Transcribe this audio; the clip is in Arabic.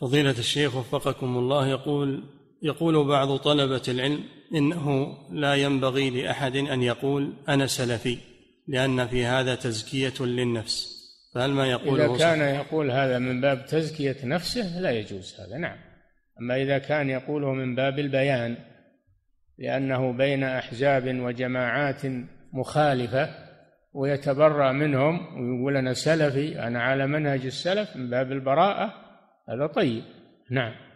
فضيلة الشيخ وفقكم الله يقول يقول بعض طلبة العلم إنه لا ينبغي لأحد أن يقول أنا سلفي لأن في هذا تزكية للنفس فهل ما يقول إذا كان يقول هذا من باب تزكية نفسه لا يجوز هذا نعم أما إذا كان يقوله من باب البيان لأنه بين أحزاب وجماعات مخالفة ويتبرأ منهم ويقول أنا سلفي أنا على منهج السلف من باب البراءة هذا طيب نعم